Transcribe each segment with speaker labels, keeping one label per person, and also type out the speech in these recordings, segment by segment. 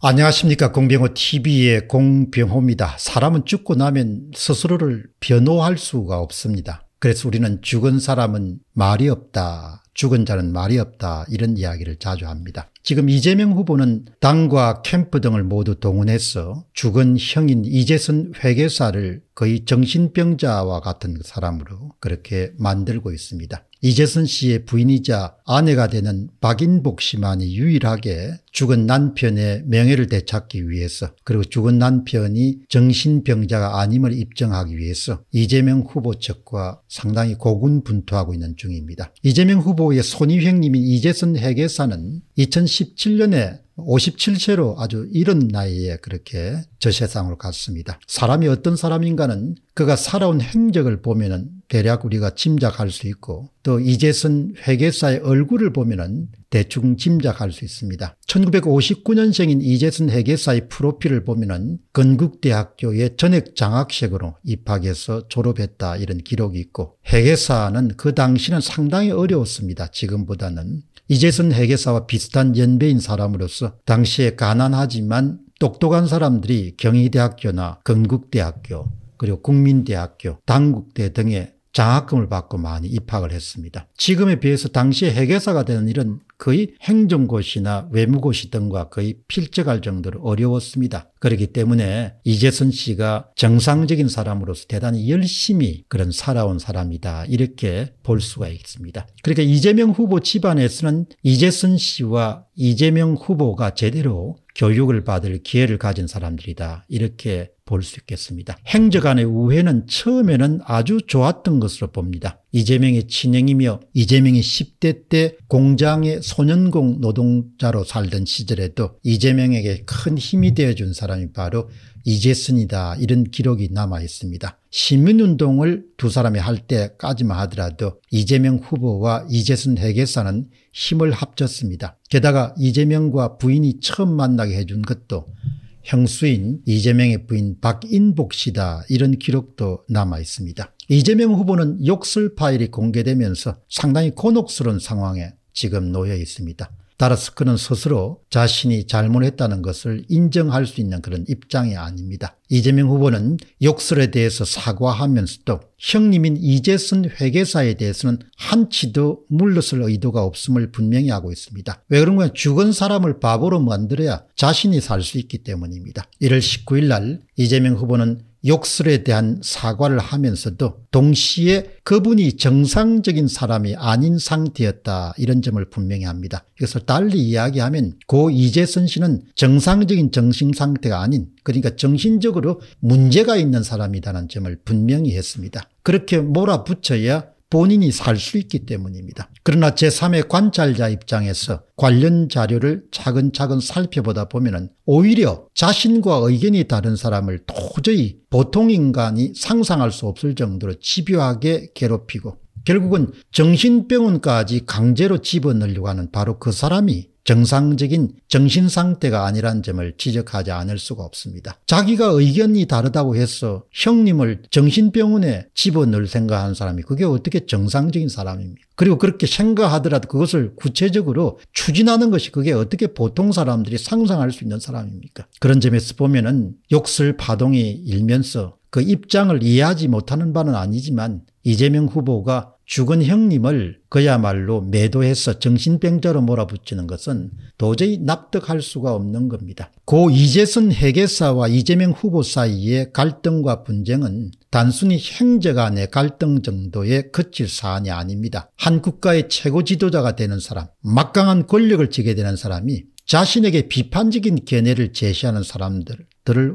Speaker 1: 안녕하십니까 공병호 tv의 공병호입니다. 사람은 죽고 나면 스스로를 변호할 수가 없습니다. 그래서 우리는 죽은 사람은 말이 없다. 죽은 자는 말이 없다 이런 이야기를 자주 합니다. 지금 이재명 후보는 당과 캠프 등을 모두 동원해서 죽은 형인 이재선 회계사를 거의 정신병자와 같은 사람으로 그렇게 만들고 있습니다. 이재선 씨의 부인이자 아내가 되는 박인복 씨만이 유일하게 죽은 남편의 명예를 되찾기 위해서 그리고 죽은 남편이 정신병자가 아님을 입증하기 위해서 이재명 후보 측과 상당히 고군분투하고 있는 중입니다. 이재명 후보의 손희횡님이 이재선 회계사는 2017년에 57세로 아주 이른 나이에 그렇게 저 세상으로 갔습니다. 사람이 어떤 사람인가는 그가 살아온 행적을 보면은 대략 우리가 짐작할 수 있고 또 이재선 회계사의 얼굴을 보면은 대충 짐작할 수 있습니다. 1959년생인 이재선 회계사의 프로필을 보면은 건국대학교에 전액 장학식으로 입학해서 졸업했다 이런 기록이 있고 회계사는 그 당시는 상당히 어려웠습니다. 지금보다는 이재선 회계사와 비슷한 연배인 사람으로서 당시에 가난하지만 똑똑한 사람들이 경희대학교나 건국대학교 그리고 국민대학교, 당국대 등의 장학금을 받고 많이 입학을 했습니다. 지금에 비해서 당시에 회계사가 되는 일은 거의 행정고시나 외무고시 등과 거의 필적할 정도로 어려웠습니다. 그렇기 때문에 이재선 씨가 정상적인 사람으로서 대단히 열심히 그런 살아온 사람이다 이렇게 볼 수가 있습니다. 그러니까 이재명 후보 집안에서는 이재선 씨와 이재명 후보가 제대로 교육을 받을 기회를 가진 사람들이다 이렇게 볼 수 있겠습니다. 행정안의 우회는 처음에는 아주 좋았던 것으로 봅니다. 이재명의 친형이며 이재명이 10대 때 공장의 소년공 노동자로 살던 시절에도 이재명에게 큰 힘이 되어준 사람이 바로 이재순이다 이런 기록이 남아 있습니다. 시민운동을 두 사람이 할 때까지만 하더라도 이재명 후보와 이재순 회계사는 힘을 합쳤습니다. 게다가 이재명과 부인이 처음 만나게 해준 것도 형수인 이재명의 부인 박인복 씨다 이런 기록도 남아 있습니다. 이재명 후보는 욕설 파일이 공개되면서 상당히 곤혹스러운 상황에 지금 놓여 있습니다. 따라서 그는 스스로 자신이 잘못했다는 것을 인정할 수 있는 그런 입장이 아닙니다. 이재명 후보는 욕설에 대해서 사과하면서도 형님인 이재선 회계사에 대해서는 한치도 물러설 의도가 없음을 분명히 하고 있습니다. 왜 그런 거 죽은 사람을 바보로 만들어야 자신이 살 수 있기 때문입니다. 1월 19일 날 이재명 후보는 욕설에 대한 사과를 하면서도 동시에 그분이 정상적인 사람이 아닌 상태였다 이런 점을 분명히 합니다. 이것을 달리 이야기하면 고 이재선 씨는 정상적인 정신상태가 아닌 그러니까 정신적으로 문제가 있는 사람이라는 점을 분명히 했습니다. 그렇게 몰아붙여야 본인이 살 수 있기 때문입니다. 그러나 제3의 관찰자 입장에서 관련 자료를 차근차근 살펴보다 보면 오히려 자신과 의견이 다른 사람을 도저히 보통 인간이 상상할 수 없을 정도로 집요하게 괴롭히고 결국은 정신병원까지 강제로 집어넣으려고 하는 바로 그 사람이 정상적인 정신 상태가 아니란 점을 지적하지 않을 수가 없습니다. 자기가 의견이 다르다고 해서 형님을 정신병원에 집어넣을 생각하는 사람이 그게 어떻게 정상적인 사람입니까? 그리고 그렇게 생각하더라도 그것을 구체적으로 추진하는 것이 그게 어떻게 보통 사람들이 상상할 수 있는 사람입니까? 그런 점에서 보면은 욕설 파동이 일면서 그 입장을 이해하지 못하는 바는 아니지만 이재명 후보가 죽은 형님을 그야말로 매도해서 정신병자로 몰아붙이는 것은 도저히 납득할 수가 없는 겁니다. 고 이재선 회계사와 이재명 후보 사이의 갈등과 분쟁은 단순히 행적 안의 갈등 정도에 그칠 사안이 아닙니다. 한 국가의 최고 지도자가 되는 사람, 막강한 권력을 지게 되는 사람이 자신에게 비판적인 견해를 제시하는 사람들을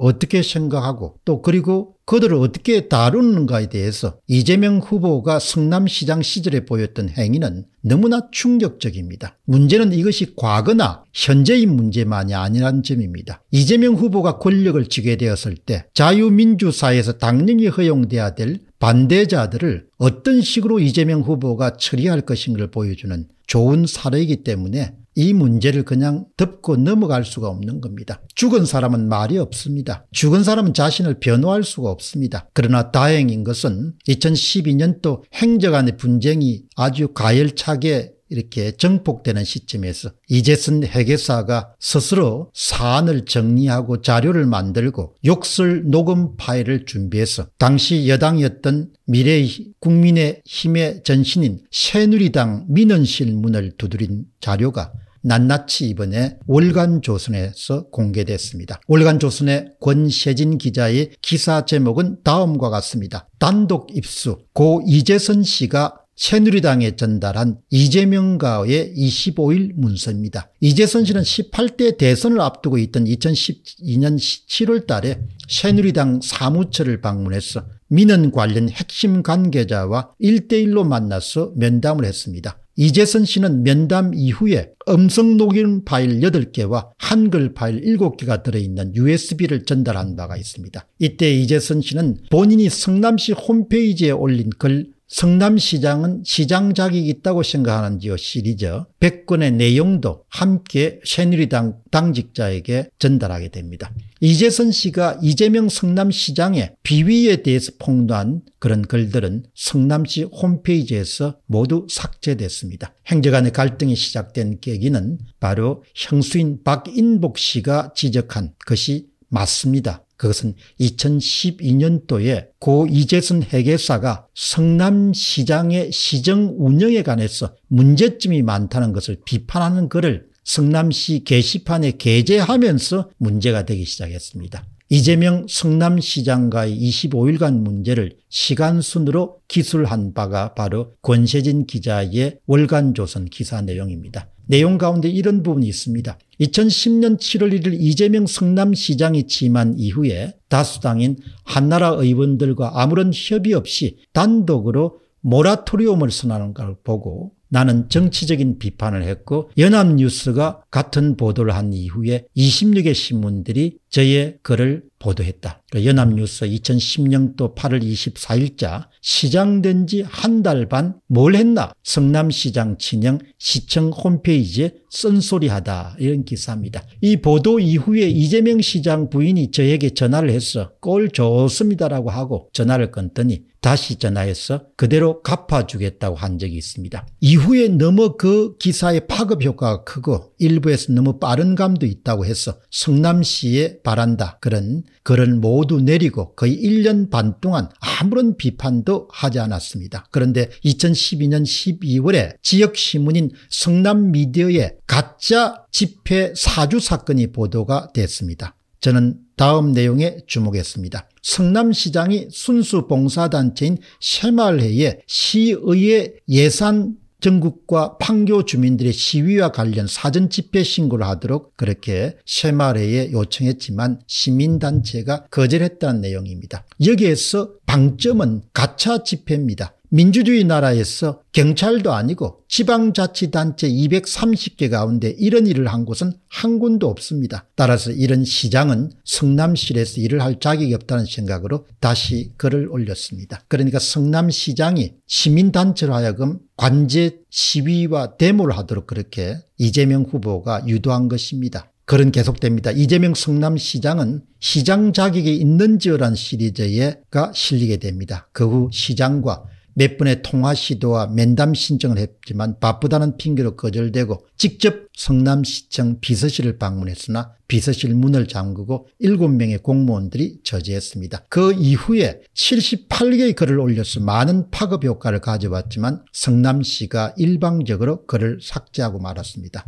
Speaker 1: 어떻게 생각하고 또 그리고 그들을 어떻게 다루는가에 대해서 이재명 후보가 성남시장 시절에 보였던 행위는 너무나 충격적입니다. 문제는 이것이 과거나 현재의 문제만이 아니란 점입니다. 이재명 후보가 권력을 쥐게 되었을 때 자유민주사에서 회 당연히 허용돼야 될 반대자들을 어떤 식으로 이재명 후보가 처리할 것인가를 보여주는 좋은 사례이기 때문에 이 문제를 그냥 덮고 넘어갈 수가 없는 겁니다. 죽은 사람은 말이 없습니다. 죽은 사람은 자신을 변호할 수가 없습니다. 그러나 다행인 것은 2012년도 행정안의 분쟁이 아주 가열차게 이렇게 정폭되는 시점에서 이제슨 회계사가 스스로 사안을 정리하고 자료를 만들고 욕설 녹음 파일을 준비해서 당시 여당이었던 미래의 국민의 힘의 전신인 새누리당 민원실 문을 두드린 자료가 낱낱이 이번에 월간조선에서 공개됐습니다. 월간조선의 권세진 기자의 기사 제목은 다음과 같습니다. 단독 입수 고 이재선 씨가 새누리당에 전달한 이재명가의 25일 문서입니다. 이재선 씨는 18대 대선을 앞두고 있던 2012년 7월 달에 새누리당 사무처를 방문해서 민원 관련 핵심 관계자와 일대일로 만나서 면담을 했습니다. 이재선 씨는 면담 이후에 음성 녹음 파일 8개와 한글 파일 7개가 들어있는 usb를 전달한 바가 있습니다. 이때 이재선 씨는 본인이 성남시 홈페이지에 올린 글 성남시장은 시장 자격이 있다고 생각하는지요 시리즈 백권의 내용도 함께 새누리당 당직자에게 전달하게 됩니다. 이재선 씨가 이재명 성남시장의 비위에 대해서 폭로한 그런 글들은 성남시 홈페이지에서 모두 삭제됐습니다. 행정안의 갈등이 시작된 계기는 바로 형수인 박인복 씨가 지적한 것이 맞습니다. 그것은 2012년도에 고 이재순 회계사가 성남시장의 시정 운영에 관해서 문제점이 많다는 것을 비판하는 글을 성남시 게시판에 게재하면서 문제가 되기 시작했습니다. 이재명 성남시장과의 25일간 문제를 시간순으로 기술한 바가 바로 권세진 기자의 월간조선 기사 내용입니다. 내용 가운데 이런 부분이 있습니다. 2010년 7월 1일 이재명 성남시장이 취임 이후에 다수당인 한나라 의원들과 아무런 협의 없이 단독으로 모라토리움을 선언한 걸 보고 나는 정치적인 비판을 했고 연합뉴스가 같은 보도를 한 이후에 26개 신문들이 저의 글을 보도했다. 그러니까 연합뉴스 2010년도 8월 24일자 시장된 지 한 달 반 뭘 했나 성남시장 친형 시청 홈페이지에 쓴소리하다 이런 기사입니다. 이 보도 이후에 이재명 시장 부인이 저에게 전화를 했어. 꼴 좋습니다라고 하고 전화를 끊더니 다시 전화해서 그대로 갚아주겠다고 한 적이 있습니다. 이후에 너무 그 기사의 파급 효과가 크고 일부에서 너무 빠른 감도 있다고 해서 성남시에 바란다 그런 글을 모두 내리고 거의 1년 반 동안 아무런 비판도 하지 않았습니다. 그런데 2012년 12월에 지역신문인 성남미디어에 가짜 집회 사주 사건이 보도가 됐습니다. 저는 다음 내용에 주목했습니다. 성남시장이 순수 봉사단체인 새말을회에 시의회 예산 전국과 판교 주민들의 시위와 관련 사전 집회 신고를 하도록 그렇게 쉐마레에 요청했지만 시민단체가 거절했다는 내용입니다. 여기에서 방점은 가차 집회입니다. 민주주의 나라에서 경찰도 아니고 지방자치단체 230개 가운데 이런 일을 한 곳은 한 군도 없습니다. 따라서 이런 시장은 성남시에서 일을 할 자격이 없다는 생각으로 다시 글을 올렸습니다. 그러니까 성남시장이 시민단체로 하여금 관제 시위와 데모를 하도록 그렇게 이재명 후보가 유도한 것입니다. 그런 계속됩니다. 이재명 성남시장은 시장 자격이 있는지요라는 시리즈에가 실리게 됩니다. 그 후 시장과 몇 번의 통화 시도와 면담 신청을 했지만 바쁘다는 핑계로 거절되고 직접 성남시청 비서실을 방문했으나 비서실 문을 잠그고 7명의 공무원들이 저지했습니다. 그 이후에 78개의 글을 올려서 많은 파급 효과를 가져왔지만 성남시가 일방적으로 글을 삭제하고 말았습니다.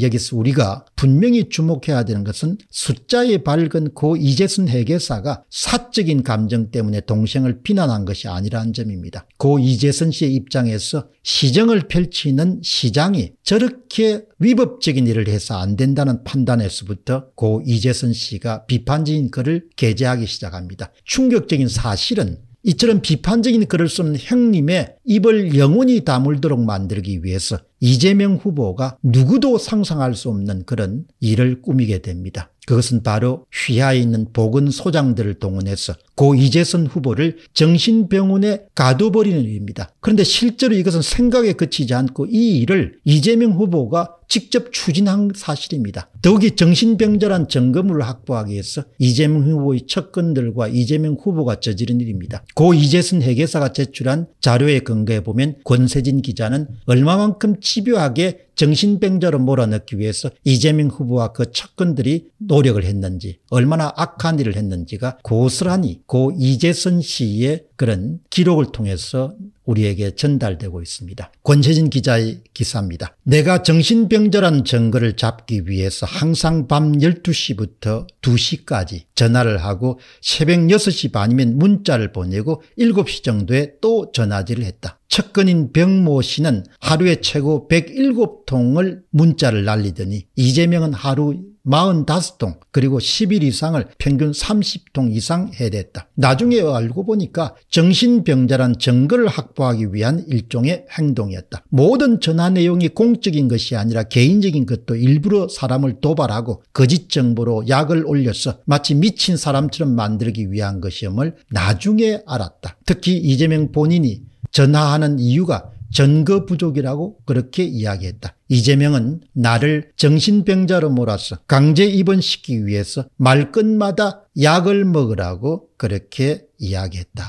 Speaker 1: 여기서 우리가 분명히 주목해야 되는 것은 숫자에 밝은 고 이재순 회계사가 사적인 감정 때문에 동생을 비난한 것이 아니라는 점입니다. 고 이재순 씨의 입장에서 시정을 펼치는 시장이 저렇게 위법적인 일을 해서 안 된다는 판단에서부터 고이재순 씨가 비판적인 글을 게재하기 시작합니다. 충격적인 사실은 이처럼 비판적인 글을 쓰는 형님의 입을 영원히 다물도록 만들기 위해서 이재명 후보가 누구도 상상할 수 없는 그런 일을 꾸미게 됩니다. 그것은 바로 휘하에 있는 보건소장들을 동원해서 고 이재선 후보를 정신병원에 가둬버리는 일입니다. 그런데 실제로 이것은 생각에 그치지 않고 이 일을 이재명 후보가 직접 추진한 사실입니다. 더욱이 정신병자란 점검을 확보하기 위해서 이재명 후보의 측근들과 이재명 후보가 저지른 일입니다. 고 이재선 회계사가 제출한 자료에 근거해 보면 권세진 기자는 얼마만큼 집요하게 정신병자로 몰아넣기 위해서 이재명 후보와 그척근들이 노력을 했는지 얼마나 악한 일을 했는지가 고스란히 고 이재선 씨의 그런 기록을 통해서 우리에게 전달되고 있습니다. 권세진 기자의 기사입니다. 내가 정신병자라는 증거를 잡기 위해서 항상 밤 12시부터 2시까지 전화를 하고 새벽 6시 반이면 문자를 보내고 7시 정도에 또 전화질을 했다. 측근인 병모 씨는 하루에 최고 107통을 문자를 날리더니 이재명은 하루 45통 그리고 10일 이상을 평균 30통 이상 해댔다. 나중에 알고 보니까 정신병자란 증거를 확보하기 위한 일종의 행동이었다. 모든 전화 내용이 공적인 것이 아니라 개인적인 것도 일부러 사람을 도발하고 거짓 정보로 약을 올려서 마치 미친 사람처럼 만들기 위한 것이음을 나중에 알았다. 특히 이재명 본인이 전화하는 이유가 전거 부족이라고 그렇게 이야기했다. 이재명은 나를 정신병자로 몰아서 강제 입원시키기 위해서 말끝마다 약을 먹으라고 그렇게 이야기했다.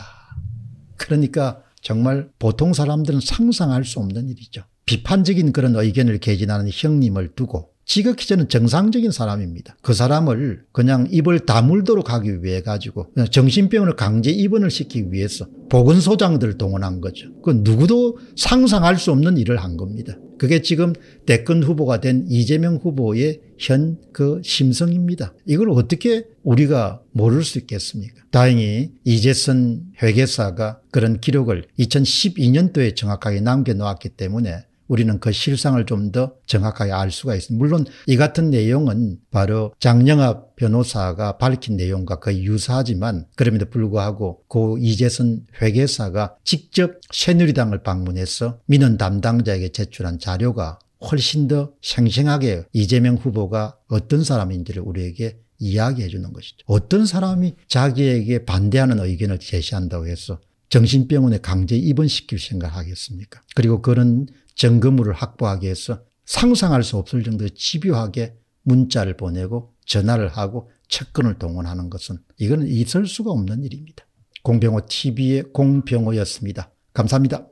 Speaker 1: 그러니까 정말 보통 사람들은 상상할 수 없는 일이죠. 비판적인 그런 의견을 개진하는 형님을 두고 지극히 저는 정상적인 사람입니다. 그 사람을 그냥 입을 다물도록 하기 위해 가지고 정신병원을 강제 입원을 시키기 위해서 보건소장들을 동원한 거죠. 그 누구도 상상할 수 없는 일을 한 겁니다. 그게 지금 대권 후보가 된 이재명 후보의 현 그 심성입니다. 이걸 어떻게 우리가 모를 수 있겠습니까? 다행히 이재선 회계사가 그런 기록을 2012년도에 정확하게 남겨놓았기 때문에 우리는 그 실상을 좀 더 정확하게 알 수가 있습니다. 물론 이 같은 내용은 바로 장영합 변호사가 밝힌 내용과 거의 유사하지만 그럼에도 불구하고 고 이재선 회계사가 직접 새누리당을 방문해서 민원 담당자에게 제출한 자료가 훨씬 더 생생하게 이재명 후보가 어떤 사람인지를 우리에게 이야기해 주는 것이죠. 어떤 사람이 자기에게 반대하는 의견을 제시한다고 해서 정신병원에 강제 입원시킬 생각을 하겠습니까? 그리고 그런 정금물을 확보하기 위해서 상상할 수 없을 정도의 집요하게 문자를 보내고 전화를 하고 채권을 동원하는 것은 이건 있을 수가 없는 일입니다. 공병호 TV의 공병호였습니다. 감사합니다.